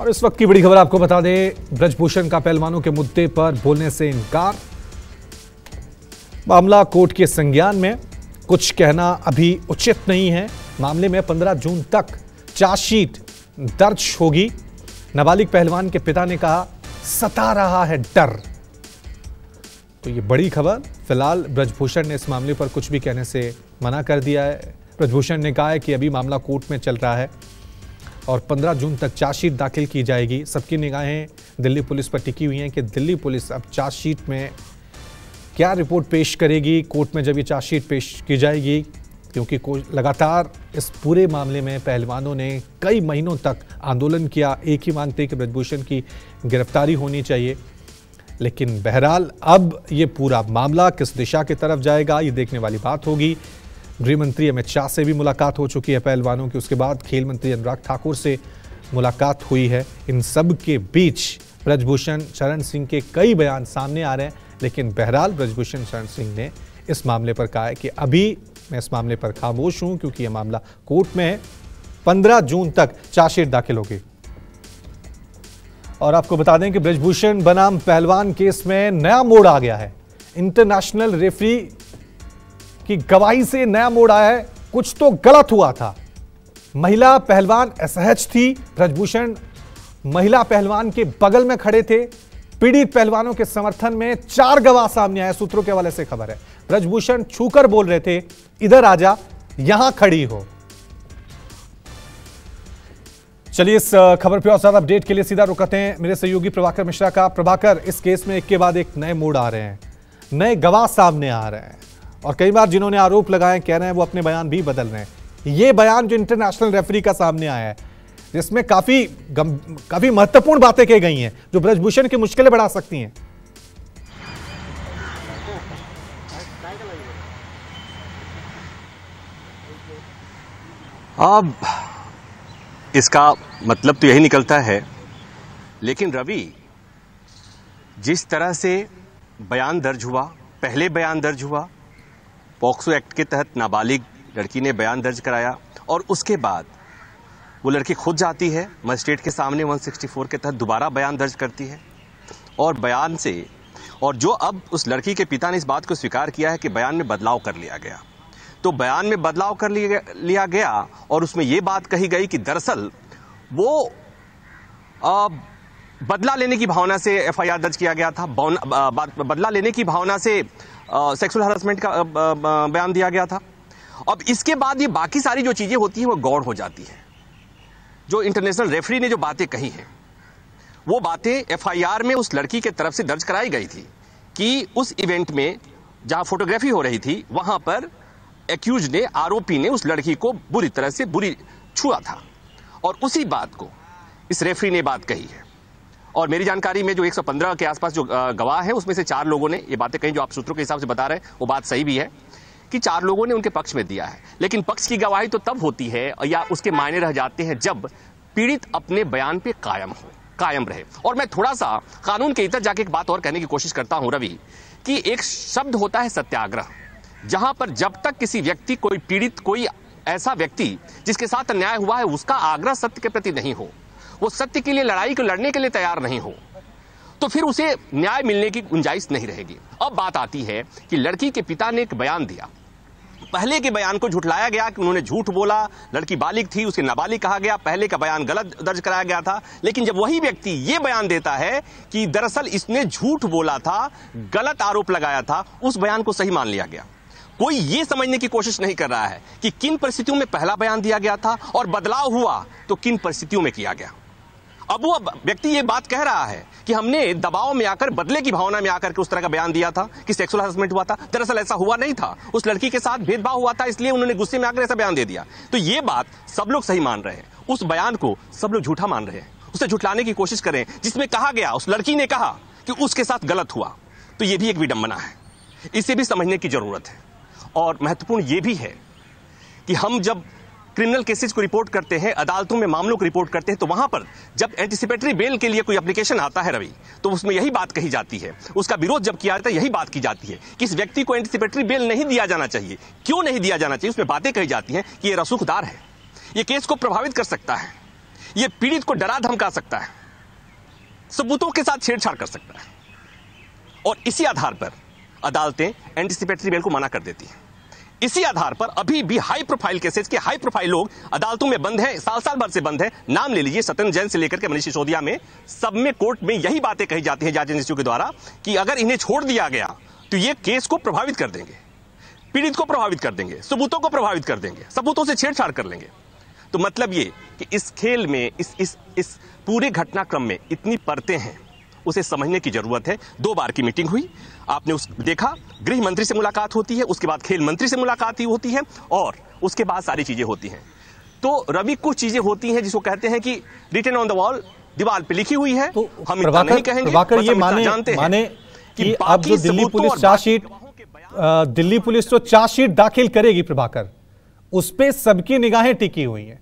और इस वक्त की बड़ी खबर आपको बता दें ब्रजभूषण का पहलवानों के मुद्दे पर बोलने से इनकार मामला कोर्ट के संज्ञान में कुछ कहना अभी उचित नहीं है मामले में 15 जून तक चार्जशीट दर्ज होगी नाबालिग पहलवान के पिता ने कहा सता रहा है डर तो ये बड़ी खबर फिलहाल ब्रजभूषण ने इस मामले पर कुछ भी कहने से मना कर दिया है ब्रजभूषण ने कहा है कि अभी मामला कोर्ट में चल रहा है और 15 जून तक चार्जशीट दाखिल की जाएगी सबकी निगाहें दिल्ली पुलिस पर टिकी हुई हैं कि दिल्ली पुलिस अब चार्जशीट में क्या रिपोर्ट पेश करेगी कोर्ट में जब ये चार्जशीट पेश की जाएगी क्योंकि लगातार इस पूरे मामले में पहलवानों ने कई महीनों तक आंदोलन किया एक ही मांग थी कि ब्रजभूषण की गिरफ्तारी होनी चाहिए लेकिन बहरहाल अब ये पूरा मामला किस दिशा की तरफ जाएगा ये देखने वाली बात होगी गृह मंत्री अमित शाह से भी मुलाकात हो चुकी है पहलवानों की उसके बाद खेल मंत्री अनुराग ठाकुर से मुलाकात हुई है इन सब के बीच ब्रजभूषण शरण सिंह के कई बयान सामने आ रहे हैं लेकिन बहरहाल ब्रजभूषण शरण सिंह ने इस मामले पर कहा है कि अभी मैं इस मामले पर खामोश हूं क्योंकि यह मामला कोर्ट में है पंद्रह जून तक चार्जशीट दाखिल होगी और आपको बता दें कि ब्रजभूषण बनाम पहलवान केस में नया मोड़ आ गया है इंटरनेशनल रेफरी कि गवाही से नया मोड़ आया है कुछ तो गलत हुआ था महिला पहलवान असहज थी ब्रजभूषण महिला पहलवान के बगल में खड़े थे पीड़ित पहलवानों के समर्थन में चार गवाह सामने आए सूत्रों के हवाले से खबर है ब्रजभूषण छूकर बोल रहे थे इधर आजा यहां खड़ी हो चलिए इस खबर पे और ज्यादा अपडेट के लिए सीधा रुकते हैं मेरे सहयोगी प्रभाकर मिश्रा का प्रभाकर इस केस में एक के बाद एक नए मोड आ रहे हैं नए गवाह सामने आ रहे हैं और कई बार जिन्होंने आरोप लगाए कह रहे हैं वो अपने बयान भी बदल रहे हैं ये बयान जो इंटरनेशनल रेफरी का सामने आया है जिसमें काफी काफी महत्वपूर्ण बातें कही गई हैं जो ब्रजभूषण की मुश्किलें बढ़ा सकती हैं अब इसका मतलब तो यही निकलता है लेकिन रवि जिस तरह से बयान दर्ज हुआ पहले बयान दर्ज हुआ पॉक्सो एक्ट के तहत नाबालिग लड़की ने बयान दर्ज कराया और उसके बाद वो लड़की खुद जाती है मजिस्ट्रेट के सामने 164 के तहत दोबारा बयान दर्ज करती है और बयान से और जो अब उस लड़की के पिता ने इस बात को स्वीकार किया है कि बयान में बदलाव कर लिया गया तो बयान में बदलाव कर लिया गया और उसमें ये बात कही गई कि दरअसल वो अब बदला लेने की भावना से एफआईआर दर्ज किया गया था बदला लेने की भावना से सेक्सुअल हरासमेंट का बयान दिया गया था अब इसके बाद ये बाकी सारी जो चीज़ें होती हैं वो गौड़ हो जाती है जो इंटरनेशनल रेफरी ने जो बातें कही हैं वो बातें एफआईआर में उस लड़की के तरफ से दर्ज कराई गई थी कि उस इवेंट में जहां फोटोग्राफी हो रही थी वहां पर एक्यूज ने आरोपी ने उस लड़की को बुरी तरह से बुरी छुआ था और उसी बात को इस रेफरी ने बात कही है और मेरी जानकारी में जो 115 के आसपास जो गवाह है उसमें से चार लोगों ने ये बातें कहीं जो आप सूत्रों के हिसाब से बता रहे हैं वो बात सही भी है कि चार लोगों ने उनके पक्ष में दिया है लेकिन पक्ष की गवाही तो तब होती है या उसके मायने रह जाते हैं जब पीड़ित अपने बयान पे कायम हो कायम रहे और मैं थोड़ा सा कानून के इतर जाके एक बात और कहने की कोशिश करता हूं रवि कि एक शब्द होता है सत्याग्रह जहां पर जब तक किसी व्यक्ति कोई पीड़ित कोई ऐसा व्यक्ति जिसके साथ अन्याय हुआ है उसका आग्रह सत्य के प्रति नहीं हो वो सत्य के लिए लड़ाई को लड़ने के लिए तैयार नहीं हो तो फिर उसे न्याय मिलने की गुंजाइश नहीं रहेगी अब बात आती है कि लड़की के पिता ने एक बयान दिया पहले के बयान को झुठलाया गया कि उन्होंने झूठ बोला लड़की बालिक थी उसे नाबालिग कहा गया पहले का बयान गलत दर्ज कराया गया था लेकिन जब वही व्यक्ति ये बयान देता है कि दरअसल इसने झूठ बोला था गलत आरोप लगाया था उस बयान को सही मान लिया गया कोई ये समझने की कोशिश नहीं कर रहा है कि किन परिस्थितियों में पहला बयान दिया गया था और बदलाव हुआ तो किन परिस्थितियों में किया गया अब वो व्यक्ति ये बात कह रहा है कि हमने दबाव में आकर बदले की भावना में आकर के उस तरह का बयान दिया था कि सेक्सुअल हरासमेंट हुआ था दरअसल ऐसा हुआ नहीं था उस लड़की के साथ भेदभाव हुआ था इसलिए उन्होंने गुस्से में आकर ऐसा बयान दे दिया तो ये बात सब लोग सही मान रहे हैं उस बयान को सब लोग झूठा मान रहे हैं उसे झुठलाने की कोशिश करें जिसमें कहा गया उस लड़की ने कहा कि उसके साथ गलत हुआ तो ये भी एक विडंबना है इसे भी समझने की जरूरत है और महत्वपूर्ण ये भी है कि हम जब क्रिमिनल केसेस को रिपोर्ट करते हैं अदालतों में मामलों को रिपोर्ट करते हैं तो वहां पर जब एंटीसिपेटरी बेल के लिए कोई एप्लीकेशन आता है रवि तो उसमें यही बात कही जाती है उसका विरोध जब किया जाता है यही बात की जाती है कि इस व्यक्ति को एंटीसिपेटरी बेल नहीं दिया जाना चाहिए क्यों नहीं दिया जाना चाहिए उसमें बातें कही जाती हैं कि ये रसूखदार है ये केस को प्रभावित कर सकता है ये पीड़ित को डरा धमका सकता है सबूतों के साथ छेड़छाड़ कर सकता है और इसी आधार पर अदालतें एंटीसिपेटरी बेल को मना कर देती हैं इसी आधार पर अभी भी हाई प्रोफाइल केसेस के हाई प्रोफाइल लोग अदालतों में बंद हैं साल साल भर से बंद हैं नाम ले लीजिए सत्यन जैन से लेकर के मनीष सिसोदिया में सब में कोर्ट में यही बातें कही जाती हैं जांच एजेंसियों के द्वारा कि अगर इन्हें छोड़ दिया गया तो ये केस को प्रभावित कर देंगे पीड़ित को प्रभावित कर देंगे सबूतों को प्रभावित कर देंगे सबूतों से छेड़छाड़ कर लेंगे तो मतलब ये कि इस खेल में इस इस इस पूरे घटनाक्रम में इतनी परतें हैं उसे समझने की जरूरत है दो बार की मीटिंग हुई आपने उस देखा गृह मंत्री से मुलाकात होती है उसके बाद खेल मंत्री से मुलाकात ही होती है और उसके बाद सारी चीज़ें होती हैं तो रवि कुछ चीज़ें होती हैं जिसको कहते हैं कि रिटर्न ऑन द वॉल दीवार पे लिखी हुई है तो हम इतना नहीं कहेंगे प्रभाकर ये माने जानते माने कि अब जो Delhi police chargesheet Delhi police जो तो चार्जशीट दाखिल करेगी प्रभाकर उस पर सबकी निगाहें टिकी हुई हैं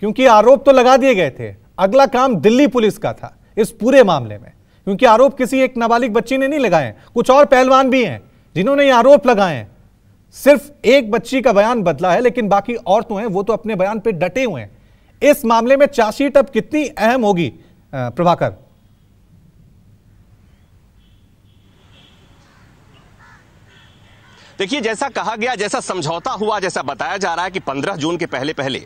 क्योंकि आरोप तो लगा दिए गए थे अगला काम दिल्ली पुलिस का था इस पूरे मामले में क्योंकि आरोप किसी एक नाबालिग बच्ची ने नहीं लगाए कुछ और पहलवान भी हैं जिन्होंने ये आरोप लगाए हैं सिर्फ एक बच्ची का बयान बदला है लेकिन बाकी और तो हैं वो तो अपने बयान पे डटे हुए हैं इस मामले में चार्जशीट अब कितनी अहम होगी प्रभाकर देखिए जैसा कहा गया जैसा समझौता हुआ जैसा बताया जा रहा है कि 15 जून के पहले पहले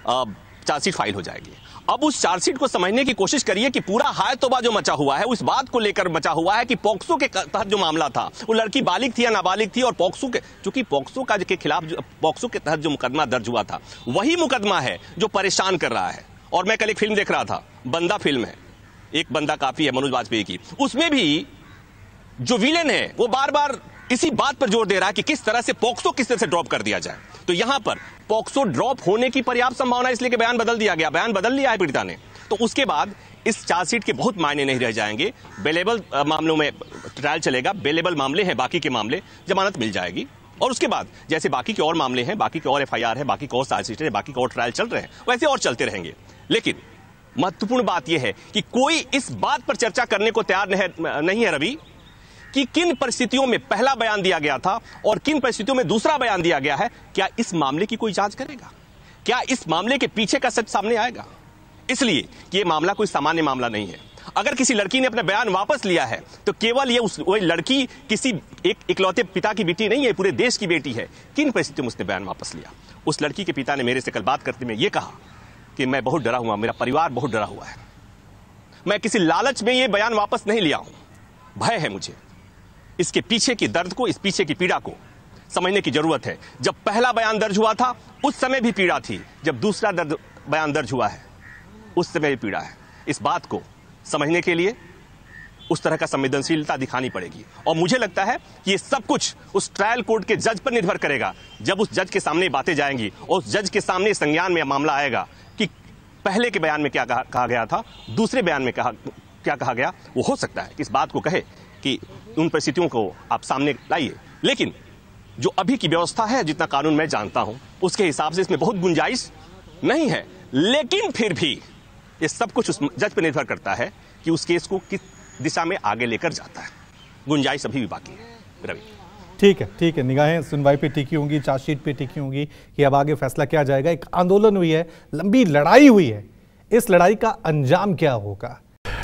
चार्जशीट फाइल हो जाएगी अब उस चार्जशीट को समझने की कोशिश करिए कि पूरा हाय तोबा जो मचा हुआ है उस बात को लेकर मचा हुआ है कि पॉक्सो के तहत जो मामला था वो लड़की बालिक थी या नाबालिग थी और पॉक्सो के चूंकि पॉक्सो का के खिलाफ पॉक्सो के तहत जो मुकदमा दर्ज हुआ था वही मुकदमा है जो परेशान कर रहा है और मैं कल एक फिल्म देख रहा था बंदा फिल्म है एक बंदा काफी है मनोज वाजपेयी की उसमें भी जो विलेन है वो बार बार इसी बात पर जोर दे रहा है कि किस तरह से पॉक्सो किस तरह से ड्रॉप कर दिया जाए तो यहां पर पॉक्सो ड्रॉप होने की पर्याप्त संभावना इसलिए बयान बदल दिया गया बयान बदल लिया है पीड़िता ने तो उसके बाद इस चार्जशीट के बहुत मायने नहीं रह जाएंगे बेलेबल मामलों में ट्रायल चलेगा बेलेबल मामले हैं बाकी के मामले जमानत मिल जाएगी और उसके बाद जैसे बाकी के और मामले हैं बाकी के और एफआईआर है बाकी के और चार्जशीट है बाकी के और ट्रायल चल रहे हैं वैसे और चलते रहेंगे लेकिन महत्वपूर्ण बात यह है कि कोई इस बात पर चर्चा करने को तैयार नहीं है रवि कि किन परिस्थितियों में पहला बयान दिया गया था और किन परिस्थितियों में दूसरा बयान दिया गया है क्या इस मामले की कोई जांच करेगा क्या इस मामले के पीछे का सच सामने आएगा इसलिए कि यह मामला कोई सामान्य मामला नहीं है अगर किसी लड़की ने अपना बयान वापस लिया है तो केवल ये उस वही लड़की किसी एक इकलौते पिता की बेटी नहीं है पूरे देश की बेटी है किन परिस्थितियों में उसने बयान वापस लिया उस लड़की के पिता ने मेरे से कल बात करते में यह कहा कि मैं बहुत डरा हुआ मेरा परिवार बहुत डरा हुआ है मैं किसी लालच में यह बयान वापस नहीं लिया हूं भय है मुझे इसके पीछे की दर्द को इस पीछे की पीड़ा को समझने की जरूरत है जब पहला बयान दर्ज हुआ था उस समय भी पीड़ा थी जब दूसरा दर्द बयान दर्ज हुआ है उस समय भी पीड़ा है इस बात को समझने के लिए उस तरह का संवेदनशीलता दिखानी पड़ेगी और मुझे लगता है कि ये सब कुछ उस ट्रायल कोर्ट के जज पर निर्भर करेगा जब उस जज के सामने बातें जाएंगी और उस जज के सामने संज्ञान में मामला आएगा कि पहले के बयान में क्या कहा, कहा गया था दूसरे बयान में कहा क्या कहा गया वो हो सकता है इस बात को कहे कि उन परिस्थितियों को आप सामने लाइए लेकिन जो अभी की व्यवस्था है जितना कानून मैं जानता हूं उसके हिसाब से इसमें बहुत गुंजाइश नहीं है लेकिन फिर भी ये सब कुछ उस जज पर निर्भर करता है कि उस केस को किस दिशा में आगे लेकर जाता है गुंजाइश अभी भी बाकी है रवि ठीक है ठीक है निगाहें सुनवाई पे टिकी होंगी चार्जशीट पे टिकी होंगी कि अब आगे फैसला किया जाएगा एक आंदोलन हुई है लंबी लड़ाई हुई है इस लड़ाई का अंजाम क्या होगा